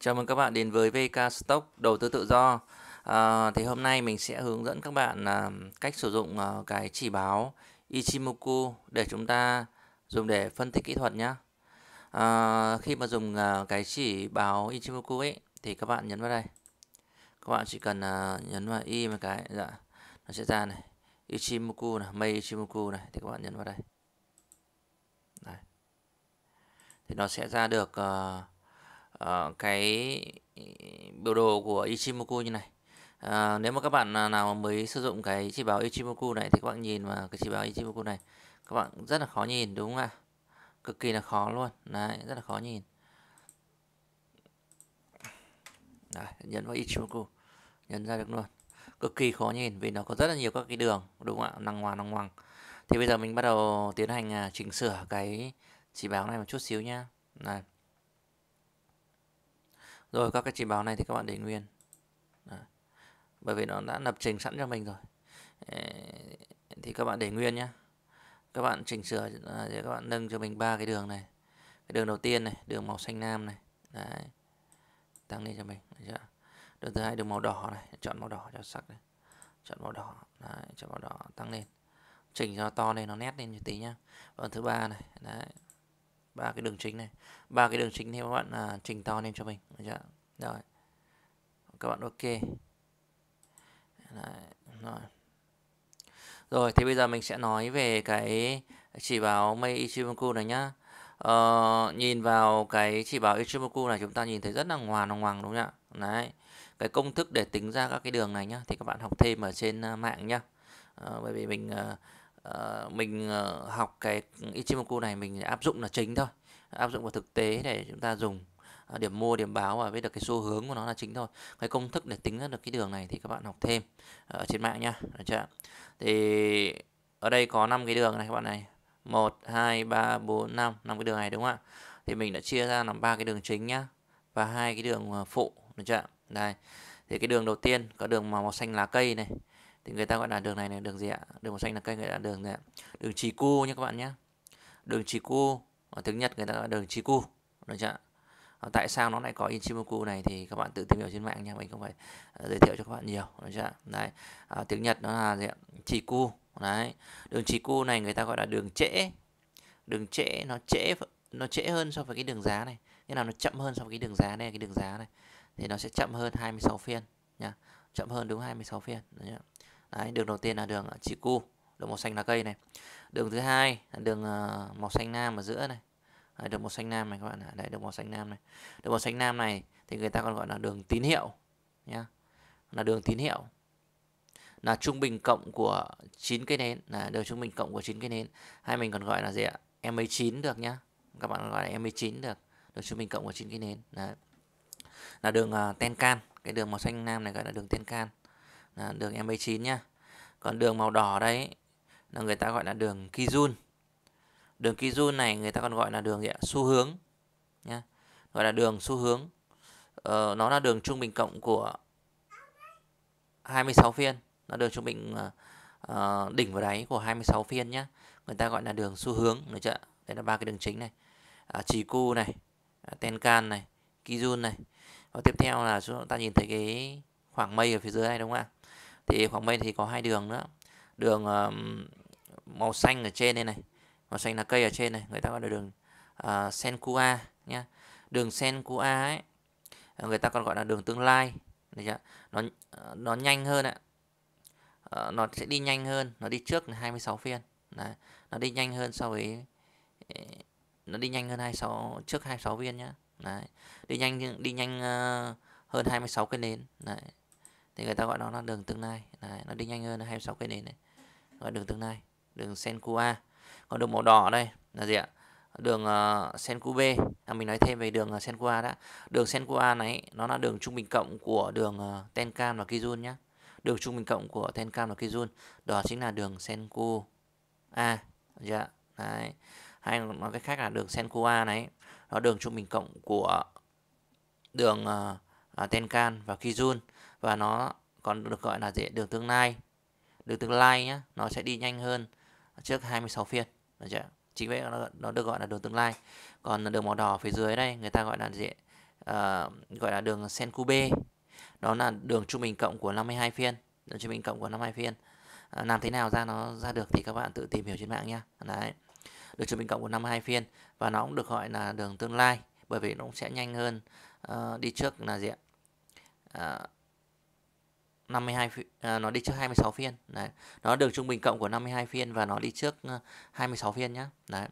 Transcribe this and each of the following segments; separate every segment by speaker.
Speaker 1: Chào mừng các bạn đến với VK Stock đầu tư tự do. À, thì hôm nay mình sẽ hướng dẫn các bạn à, cách sử dụng à, cái chỉ báo Ichimoku để chúng ta dùng để phân tích kỹ thuật nhé. À, khi mà dùng à, cái chỉ báo Ichimoku ấy thì các bạn nhấn vào đây. Các bạn chỉ cần à, nhấn vào i một cái dạ nó sẽ ra này. Ichimoku này, mây Ichimoku này thì các bạn nhấn vào đây. Đấy. Thì nó sẽ ra được uh, Ờ, cái ừ, biểu đồ của Ichimoku như này à, nếu mà các bạn à, nào mới sử dụng cái chỉ báo Ichimoku này thì các bạn nhìn vào cái chỉ báo Ichimoku này các bạn rất là khó nhìn đúng không ạ cực kỳ là khó luôn đấy rất là khó nhìn đấy, nhấn vào Ichimoku nhấn ra được luôn cực kỳ khó nhìn vì nó có rất là nhiều các cái đường đúng không ạ năng ngoằng năng ngoằng thì bây giờ mình bắt đầu tiến hành à, chỉnh sửa cái chỉ báo này một chút xíu nhá này rồi các cái chỉ báo này thì các bạn để nguyên Đó. bởi vì nó đã lập trình sẵn cho mình rồi thì các bạn để nguyên nhé các bạn chỉnh sửa à, để các bạn nâng cho mình ba cái đường này cái đường đầu tiên này đường màu xanh lam này Đấy. tăng lên cho mình Đấy đường thứ hai đường màu đỏ này chọn màu đỏ cho sắc này chọn màu đỏ Đấy. chọn màu đỏ tăng lên chỉnh cho to lên nó nét lên một tí nhá đường thứ ba này Đấy ba cái đường chính này ba cái đường chính thì các bạn à, trình to lên cho mình được chưa? rồi các bạn ok Đấy, rồi rồi thì bây giờ mình sẽ nói về cái chỉ báo mây Ichimoku này nhá ờ, nhìn vào cái chỉ báo Ichimoku này chúng ta nhìn thấy rất là ngoằn ngoằng đúng không ạ đấy cái công thức để tính ra các cái đường này nhá thì các bạn học thêm ở trên à, mạng nhá ờ, bởi vì mình uh, Ờ, mình ờ, học cái Ichimoku này mình áp dụng là chính thôi áp dụng vào thực tế để chúng ta dùng ờ, điểm mua điểm báo và biết được cái xu hướng của nó là chính thôi cái công thức để tính ra được cái đường này thì các bạn học thêm ở trên mạng nha được chưa thì ở đây có 5 cái đường này các bạn này 1 2 3 4 5 5 cái đường này đúng không ạ thì mình đã chia ra làm ba cái đường chính nhá và hai cái đường phụ được chưa đây thì cái đường đầu tiên có đường màu, màu xanh lá cây này thì người ta gọi là đường này là đường gì ạ đường màu xanh là cây người ta đường gì đường chỉ cu nhé các bạn nhé đường chỉ cu ở tiếng nhật người ta gọi đường chỉ cu được chưa à, tại sao nó lại có Ichimoku này thì các bạn tự tìm hiểu trên mạng nha mình không phải ờ, giới thiệu cho các bạn nhiều được chưa đấy à, tiếng nhật nó là gì ạ chỉ cu đấy đường chỉ cu này người ta gọi là đường trễ đường trễ nó trễ nó trễ hơn so với cái đường giá này nghĩa là nó chậm hơn so với cái đường giá này cái đường giá này thì nó sẽ chậm hơn 26 phiên nha chậm hơn đúng 26 phiên đấy nhá. Đấy, đường đầu tiên là đường ờ, Chiku, đường màu xanh là cây này. Đường thứ hai là đường ờ, màu xanh nam ở giữa này. Đấy, đường màu xanh nam này các bạn ạ. Đấy, đường màu xanh nam này. Đường màu xanh nam này thì người ta còn gọi là đường tín hiệu nhá. Là đường tín hiệu. Là trung bình cộng của 9 cây nến, là đường trung bình cộng của 9 cây nến. Hay mình còn gọi là gì ạ? M9 được nhá. Các bạn gọi là M9 được. Đường trung bình cộng của 9 cây nến. Đấy. Là đường uh, ờ, Tenkan, cái đường màu xanh nam này gọi là đường Tenkan là đường M79 nhá. Còn đường màu đỏ đây là người ta gọi là đường Kijun. Đường Kijun này người ta còn gọi là đường gì ạ? xu hướng nhá. Gọi là đường xu hướng. Ờ, nó là đường trung bình cộng của 26 phiên, nó đường trung bình uh, đỉnh và đáy của 26 phiên nhá. Người ta gọi là đường xu hướng được chưa? Đây là ba cái đường chính này. À, chỉ cu này, à, Tenkan này, Kijun này. Và tiếp theo là chúng ta nhìn thấy cái khoảng mây ở phía dưới này đúng không ạ? thì Quảng Bình thì có hai đường nữa đường màu xanh ở trên đây này màu xanh là cây ở trên này người ta gọi là đường uh, à, Senkua nhá đường Senkua ấy người ta còn gọi là đường tương lai chưa? nó nó nhanh hơn ạ à. nó sẽ đi nhanh hơn nó đi trước 26 phiên Đấy. nó đi nhanh hơn so với nó đi nhanh hơn 26 trước 26 viên nhá Đấy. đi nhanh đi nhanh ờ, hơn 26 cái nến Đấy thì người ta gọi nó là đường tương lai Đấy, nó đi nhanh hơn là 26 cây nến này gọi đường tương lai đường Senkua còn đường màu đỏ đây là gì ạ đường uh, b à, mình nói thêm về đường uh, ờ, Senkua đã đường Senkua này nó là đường trung bình cộng của đường uh, Tenkan và Kijun nhé đường trung bình cộng của Tenkan và Kijun đó chính là đường Senku A dạ đấy hay nói cách khác là đường Senku A này nó đường trung bình cộng của đường uh, Tenkan và Kijun và nó còn được gọi là gì đường tương lai đường tương lai nhé nó sẽ đi nhanh hơn trước 26 phiên được chưa? chính vậy nó, nó được gọi là đường tương lai còn đường màu đỏ phía dưới đây người ta gọi là gì à, gọi là đường Senkube đó là đường trung bình cộng của 52 phiên đường trung bình cộng của 52 phiên à, làm thế nào ra nó ra được thì các bạn tự tìm hiểu trên mạng nhá. đấy đường trung bình cộng của 52 phiên và nó cũng được gọi là đường tương lai bởi vì nó cũng sẽ nhanh hơn uh, đi trước là gì ạ uh, 52 à, nó đi trước 26 phiên đấy nó được trung bình cộng của 52 phiên và nó đi trước 26 ờ, phiên nhá đấy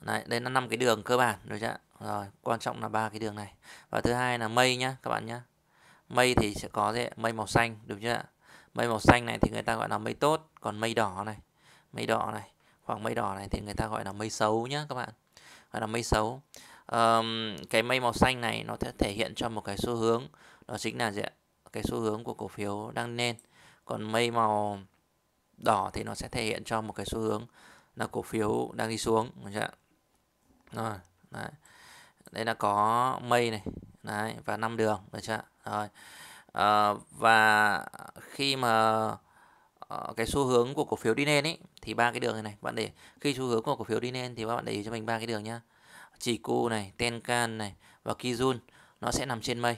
Speaker 1: đấy đây là năm cái đường cơ bản rồi chứ rồi quan trọng là ba cái đường này và thứ hai là mây nhá các bạn nhá mây thì sẽ có gì mây màu xanh đúng chưa mây màu xanh này thì người ta gọi là mây tốt còn mây đỏ này mây đỏ này khoảng mây đỏ này thì người ta gọi là mây xấu nhá các bạn gọi là mây xấu um, cái mây màu xanh này nó sẽ thể hiện cho một cái xu hướng đó chính là gì ạ cái xu hướng của cổ phiếu đang lên còn mây màu đỏ thì nó sẽ thể hiện cho một cái xu hướng là cổ phiếu đang đi xuống đúng chưa? Rồi, đấy. đây là có mây này đấy, và năm đường được chưa rồi à, và khi mà ờ, cái xu hướng của cổ phiếu đi lên ấy thì ba cái đường này này bạn để khi xu hướng của cổ phiếu đi lên thì các bạn để cho mình ba cái đường nhá chỉ cu này tenkan này và kijun nó sẽ nằm trên mây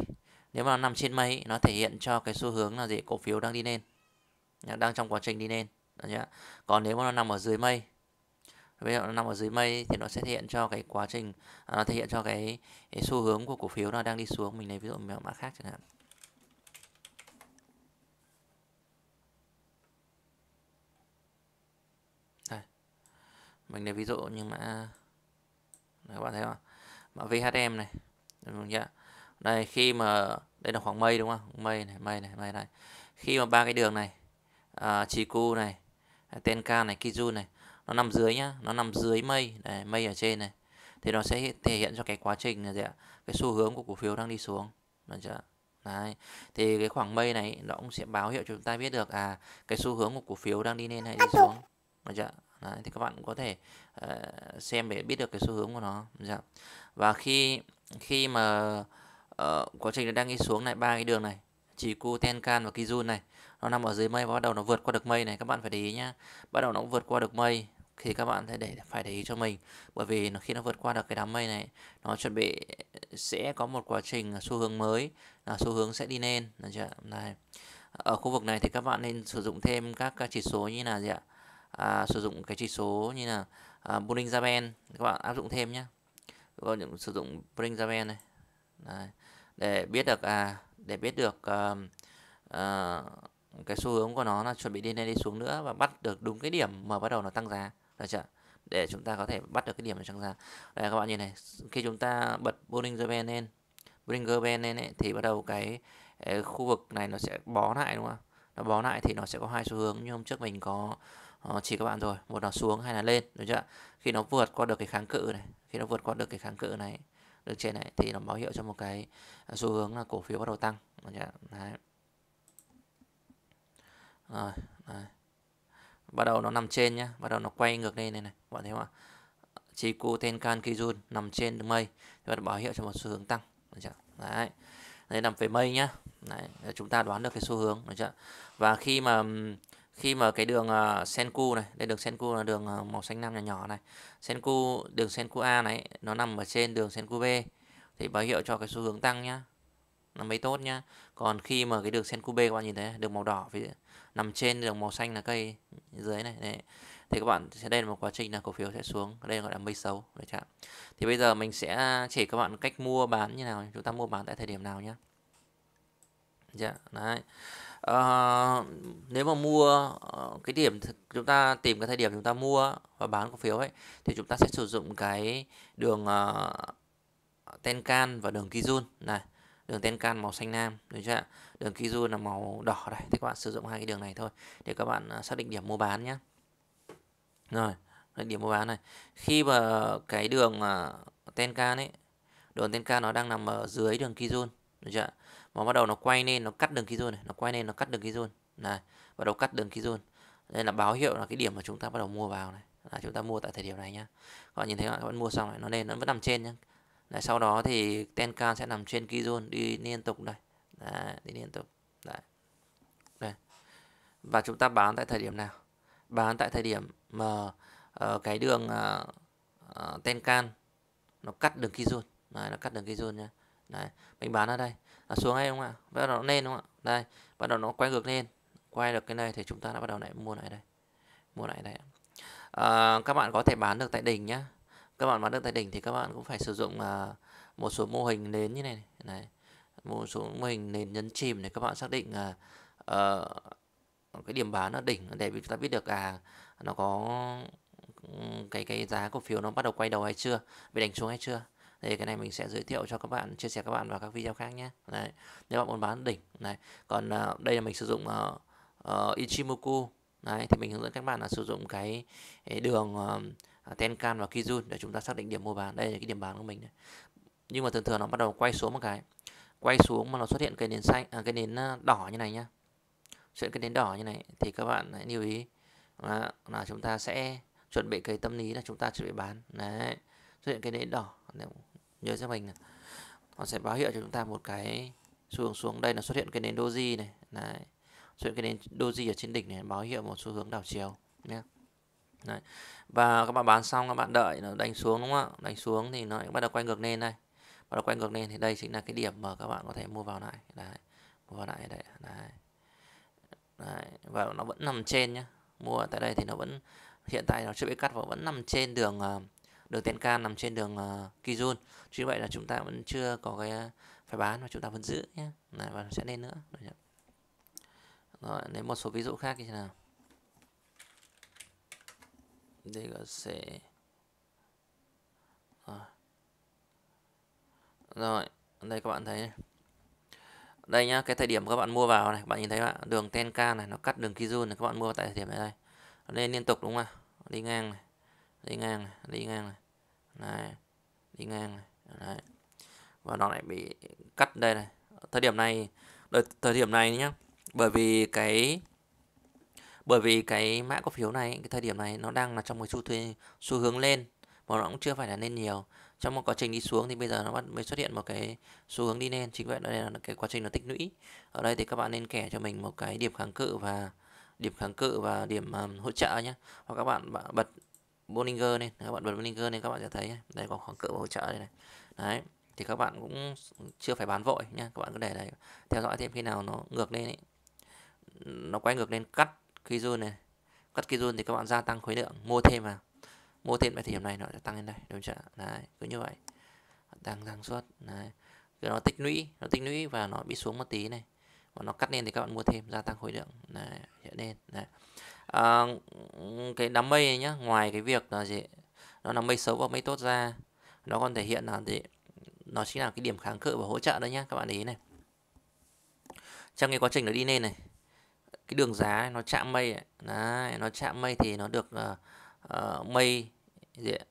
Speaker 1: nếu mà nó nằm trên mây nó thể hiện cho cái xu hướng là gì cổ phiếu đang đi lên đang trong quá trình đi lên còn nếu mà nó nằm ở dưới mây ví dụ nó nằm ở dưới mây thì nó sẽ thể hiện cho cái quá trình à, nó thể hiện cho cái, cái xu hướng của cổ phiếu nó đang đi xuống mình lấy ví dụ mã khác chẳng hạn Đây. mình lấy ví dụ như mã các bạn thấy không mã VHM này đúng không nhỉ đây khi mà đây là khoảng mây đúng không mây này mây này mây này khi mà ba cái đường này à, chiku này à, tenka này kiju này nó nằm dưới nhá nó nằm dưới mây này mây ở trên này thì nó sẽ thể hiện cho cái quá trình là gì ạ cái xu hướng của cổ phiếu đang đi xuống được chưa Đấy. thì cái khoảng mây này nó cũng sẽ báo hiệu cho chúng ta biết được à cái xu hướng của cổ phiếu đang đi lên hay đi xuống được chưa Đấy, thì các bạn cũng có thể uh, xem để biết được cái xu hướng của nó được chưa? và khi khi mà Ờ, quá trình nó đang đi xuống này ba cái đường này chỉ cu tenkan và kijun này nó nằm ở dưới mây và bắt đầu nó vượt qua được mây này các bạn phải để ý nhá bắt đầu nó vượt qua được mây thì các bạn phải để phải để ý cho mình bởi vì nó khi nó vượt qua được cái đám mây này nó chuẩn bị sẽ có một quá trình xu hướng mới là xu hướng sẽ đi lên này ở khu vực này thì các bạn nên sử dụng thêm các chỉ số như là gì ạ à, sử dụng cái chỉ số như là à, Bollinger Band các bạn áp dụng thêm nhé có những sử dụng Bollinger Band này Đấy để biết được à để biết được uh, uh, cái xu hướng của nó là chuẩn bị đi lên đi xuống nữa và bắt được đúng cái điểm mà bắt đầu nó tăng giá được chưa để chúng ta có thể bắt được cái điểm nó tăng giá đây các bạn nhìn này khi chúng ta bật Bollinger Band lên Bollinger Band lên ấy, thì bắt đầu cái, cái khu vực này nó sẽ bó lại đúng không nó bó lại thì nó sẽ có hai xu hướng như hôm trước mình có ờ, chỉ các bạn rồi một là xuống hay là lên đúng chưa khi nó vượt qua được cái kháng cự này khi nó vượt qua được cái kháng cự này được trên này thì nó báo hiệu cho một cái à, xu hướng là cổ phiếu bắt đầu tăng đấy. Rồi, đấy. bắt đầu nó nằm trên nhá bắt đầu nó quay ngược lên này này bạn thấy không ạ Chiku Tenkan Kijun nằm trên đường mây thì nó báo hiệu cho một xu hướng tăng được chưa? đấy nằm về mây nhá đấy, chúng ta đoán được cái xu hướng được chưa? và khi mà khi mà cái đường uh, Senku này đây đường Senku là đường uh, màu xanh lam nhỏ nhỏ này Senku đường Senku A này nó nằm ở trên đường Senku B thì báo hiệu cho cái xu hướng tăng nhá là mấy tốt nhá còn khi mà cái đường Senku B các bạn nhìn thấy đường màu đỏ với nằm trên đường màu xanh là cây dưới này đấy. thì các bạn sẽ đây là một quá trình là cổ phiếu sẽ xuống đây gọi là mây xấu được chưa? thì bây giờ mình sẽ chỉ các bạn cách mua bán như nào chúng ta mua bán tại thời điểm nào nhá dạ đấy uh, nếu mà mua uh, cái điểm chúng ta tìm cái thời điểm chúng ta mua và bán cổ phiếu ấy thì chúng ta sẽ sử dụng cái đường uh, tenkan và đường kijun này đường tenkan màu xanh nam được chưa ạ đường kijun là màu đỏ đây thì các bạn sử dụng hai cái đường này thôi để các bạn xác định điểm mua bán nhé rồi điểm mua bán này khi mà cái đường uh, tenkan ấy đường tenkan nó đang nằm ở dưới đường kijun được chưa ạ mà bắt đầu nó quay lên nó cắt đường khí dồn này nó quay lên nó cắt đường khí dồn này bắt đầu cắt đường khí dồn đây là báo hiệu là cái điểm mà chúng ta bắt đầu mua vào này là chúng ta mua tại thời điểm này nhá các bạn nhìn thấy các bạn mua xong này nó lên nó vẫn nằm trên nhá Đấy, sau đó thì Tenkan sẽ nằm trên Kizone đi liên tục này Đấy, đi liên tục Đấy. đây. và chúng ta bán tại thời điểm nào bán tại thời điểm mà uh, cái đường uh, uh, Tenkan nó cắt đường Kizone Đấy, nó cắt đường Kizone nhá Đấy, mình bán ở đây à, xuống hay không ạ à? bắt đầu nó lên đúng không ạ đây bắt đầu nó quay ngược lên quay được cái này thì chúng ta đã bắt đầu lại mua lại đây mua lại đây à, các bạn có thể bán được tại đỉnh nhá các bạn bán được tại đỉnh thì các bạn cũng phải sử dụng à, một số mô hình nến như này này, một số mô hình nến nhấn chìm để các bạn xác định à, ờ, cái điểm bán ở đỉnh để chúng ta biết được à nó có ừ, cái cái giá cổ phiếu nó bắt đầu quay đầu hay chưa bị đánh xuống hay chưa thì cái này mình sẽ giới thiệu cho các bạn chia sẻ các bạn vào các video khác nhé đấy nếu bạn muốn bán đỉnh này còn uh, đây là mình sử dụng uh, uh, Ichimoku đấy thì mình hướng dẫn các bạn là sử dụng cái, cái đường uh, Tenkan và Kijun để chúng ta xác định điểm mua bán đây là cái điểm bán của mình này. nhưng mà thường thường nó bắt đầu quay xuống một cái quay xuống mà nó xuất hiện cái nến xanh à, cái nến đỏ như này nhá xuất hiện cái nến đỏ như này thì các bạn hãy lưu ý là, là chúng ta sẽ chuẩn bị cái tâm lý là chúng ta chuẩn bị bán đấy xuất hiện cái nến đỏ nhớ cho mình nó sẽ báo hiệu cho chúng ta một cái xu hướng xuống đây là xuất hiện cái nến doji này Đấy. xuất hiện cái nến doji ở trên đỉnh này báo hiệu một xu hướng đảo chiều nhé Đấy. và các bạn bán xong các bạn đợi nó đánh xuống đúng không ạ đánh xuống thì nó bắt đầu quay ngược lên đây bắt đầu quay ngược lên thì đây chính là cái điểm mà các bạn có thể mua vào lại đấy mua vào lại đây đấy, đấy. và nó vẫn nằm trên nhá mua tại đây thì nó vẫn hiện tại nó chưa bị cắt và vẫn nằm trên đường ờ, đường Tenkan nằm trên đường uh, Kijun chứ vậy là chúng ta vẫn chưa có cái ờ, phải bán mà chúng ta vẫn giữ nhé này, và sẽ lên nữa rồi lấy một số ví dụ khác như thế nào DGC rồi. rồi đây các bạn thấy đây nhá cái thời điểm các bạn mua vào này bạn nhìn thấy bạn đường Tenkan này nó cắt đường Kijun này các bạn mua tại thời điểm này đây lên liên tục đúng không ạ đi ngang này đi ngang này đi ngang này Đấy. Đi ngang này. Đấy. Và nó lại bị cắt đây này. Thời điểm này đợi, thời điểm này nhá. Bởi vì cái bởi vì cái mã cổ phiếu này cái thời điểm này nó đang là trong một xu thuê xu hướng lên và nó cũng chưa phải là lên nhiều trong một quá trình đi xuống thì bây giờ nó bắt mới xuất hiện một cái xu hướng đi lên chính vậy đây là cái quá trình nó tích lũy ở đây thì các bạn nên kẻ cho mình một cái điểm kháng cự và điểm kháng cự và điểm um, hỗ trợ nhé hoặc các bạn bật Bollinger lên các bạn bật Bollinger lên các bạn sẽ thấy đây có khoảng cỡ hỗ trợ đây này đấy thì các bạn cũng chưa phải bán vội nha các bạn cứ để đây theo dõi thêm khi nào nó ngược lên ấy. nó quay ngược lên cắt khi run này cắt khi run thì các bạn gia tăng khối lượng mua thêm vào mua thêm tại thời điểm này nó sẽ tăng lên đây đúng chưa đấy cứ như vậy đang tăng suất đấy cứ nó tích lũy nó tích lũy và nó bị xuống một tí này và nó cắt lên thì các bạn mua thêm gia tăng khối lượng này hiện lên đấy à, cái đám mây này nhá ngoài cái việc là gì nó là mây xấu và mây tốt ra nó còn thể hiện là gì nó chính là cái điểm kháng cự và hỗ trợ đấy nhá các bạn để ý này trong cái quá trình nó đi lên này cái đường giá ấy, nó chạm mây ấy. Đấy, nó chạm mây thì nó được uh, uh, mây gì ấy?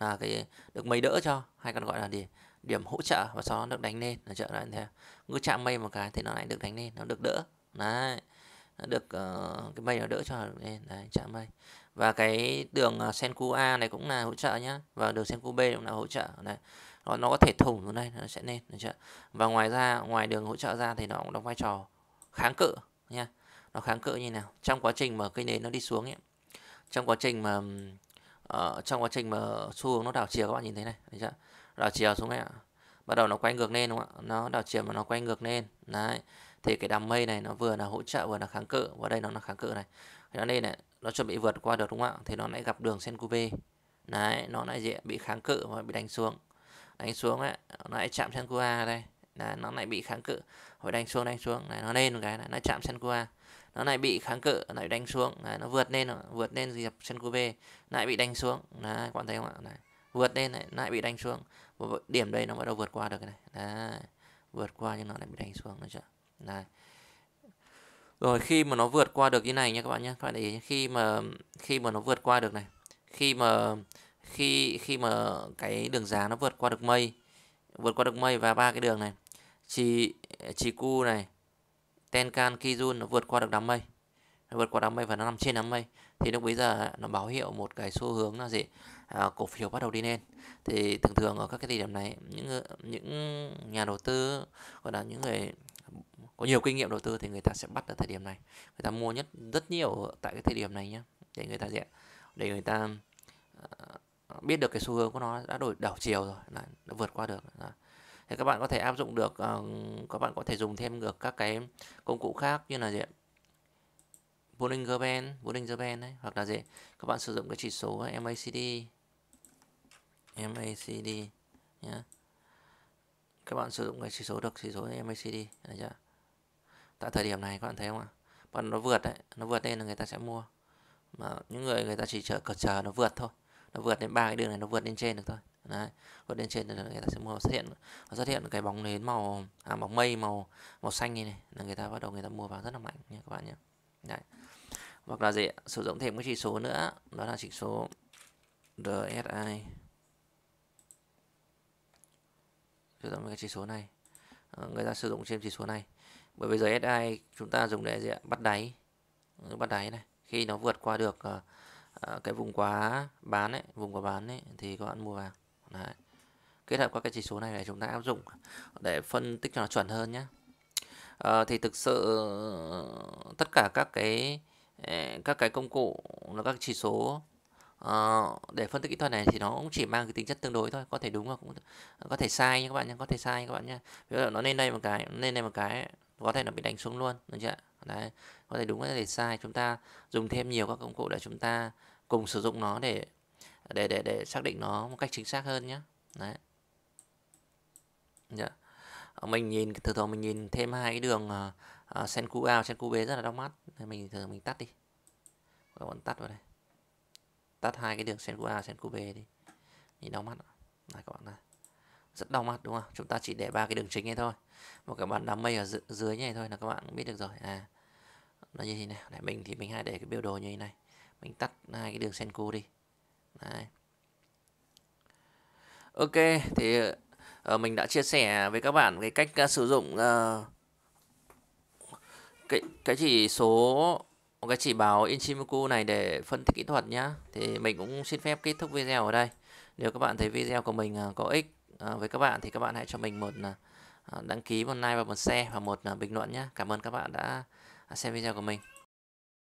Speaker 1: là cái được mây đỡ cho hay còn gọi là gì điểm hỗ trợ và sau đó được đánh lên là trợ lại thế cứ chạm mây một cái thì nó lại được đánh lên nó được đỡ đấy được uh, cái mây nó đỡ cho lên đấy chạm mây và cái đường à, senku A này cũng là hỗ trợ nhá và đường senku B cũng là hỗ trợ này nó, nó có thể thủng xuống đây nó sẽ lên được chưa và ngoài ra ngoài đường hỗ trợ ra thì nó cũng đóng vai trò kháng cự nha nó kháng cự như nào trong quá trình mà cây nến nó đi xuống ấy trong quá trình mà uh, trong quá trình mà xu hướng nó đảo chiều các bạn nhìn thấy này được chưa đảo chiều xuống này bắt đầu nó quay ngược lên đúng không ạ nó đảo chiều mà nó quay ngược lên đấy thì cái đám mây này nó vừa là hỗ trợ vừa là kháng cự và đây nó là kháng cự này cho nên này nó chuẩn bị vượt qua được đúng không ạ thì nó lại gặp đường sen senkube đấy nó lại dễ bị kháng cự và bị đánh xuống đánh xuống ấy nó lại chạm sen senkua đây là nó lại bị kháng cự rồi đánh xuống đánh xuống này nó lên cái này nó chạm sen senkua nó lại bị kháng cự lại đánh xuống này nó vượt lên vượt lên gặp sen senkube lại bị đánh xuống đấy các bạn thấy không ạ này vượt lên này lại bị đánh xuống và điểm đây nó bắt đầu vượt qua được cái này đấy vượt qua nhưng nó lại bị đánh xuống được chưa Đấy. Rồi khi mà nó vượt qua được như này nha các bạn nhé các bạn để ý khi mà khi mà nó vượt qua được này khi mà khi khi mà cái đường giá nó vượt qua được mây vượt qua được mây và ba cái đường này chỉ chỉ cu này tenkan kijun nó vượt qua được đám mây nó vượt qua đám mây và nó nằm trên đám mây thì lúc bây giờ nó báo hiệu một cái xu hướng là gì à, cổ phiếu bắt đầu đi lên thì thường thường ở các cái thời điểm này những những nhà đầu tư gọi là những người có nhiều kinh nghiệm đầu tư thì người ta sẽ bắt ở thời điểm này người ta mua nhất rất nhiều tại cái thời điểm này nhé để người ta dễ để người ta ờ, biết được cái xu hướng của nó đã đổi đảo chiều rồi là đã vượt qua được thì các bạn có thể áp dụng được ờ, các bạn có thể dùng thêm được các cái công cụ khác như là gì Bollinger Band, Bollinger Band đấy hoặc là gì các bạn sử dụng cái chỉ số MACD MACD nhé yeah các bạn sử dụng cái chỉ số được chỉ số MACD đấy chưa? tại thời điểm này các bạn thấy không ạ còn nó vượt đấy nó vượt lên là người ta sẽ mua mà những người người ta chỉ chờ cờ chờ nó vượt thôi nó vượt đến ba cái đường này nó vượt lên trên được thôi đấy vượt lên trên là người ta sẽ mua xuất hiện nó xuất hiện cái bóng nến màu à, bóng mây màu màu xanh như này là người ta bắt đầu người ta mua vào rất là mạnh nha các bạn nhé đấy hoặc là gì sử dụng thêm cái chỉ số nữa đó là chỉ số RSI sử dụng cái chỉ số này ờ, người ta sử dụng trên chỉ số này bởi vì giờ SI chúng ta dùng để gì ạ? bắt đáy ừ, bắt đáy này khi nó vượt qua được uh, cái vùng quá bán ấy vùng quá bán ấy thì các bạn mua vào Đấy. kết hợp qua cái chỉ số này để chúng ta áp dụng để phân tích cho nó chuẩn hơn nhé uh, thì thực sự tất cả các cái các cái công cụ là các chỉ số Ờ, để phân tích kỹ thuật này thì nó cũng chỉ mang cái tính chất tương đối thôi có thể đúng hoặc cũng ờ, có thể sai nha các bạn nhé có thể sai các bạn nhé ví dụ nó lên đây một cái lên đây một cái có thể nó bị đánh xuống luôn được chưa đấy có thể đúng có thể sai chúng ta dùng thêm nhiều các công cụ để chúng ta cùng sử dụng nó để để để, để xác định nó một cách chính xác hơn nhé đấy dạ. Ờ, mình nhìn thường thường mình nhìn thêm hai cái đường uh, a sen cu b rất là đau mắt mình thường mình tắt đi còn tắt vào đây tắt hai cái đường sen của a sen của b đi nhìn đau mắt này các bạn này rất đau mắt đúng không chúng ta chỉ để ba cái đường chính này thôi một cái bạn đám mây ở dưới này thôi là các bạn biết được rồi à nó như thế nào này mình thì mình hay để cái biểu đồ như thế này mình tắt hai cái đường sen cô đi Đấy. ok thì uh, mình đã chia sẻ với các bạn cái cách uh, sử dụng uh, cái cái chỉ số một cái chỉ báo Inchimoku này để phân tích kỹ thuật nhá thì mình cũng xin phép kết thúc video ở đây nếu các bạn thấy video của mình à, có ích à, với các bạn thì các bạn hãy cho mình một à, đăng ký một like và một share và một bình luận nhé cảm ơn các bạn đã xem video của mình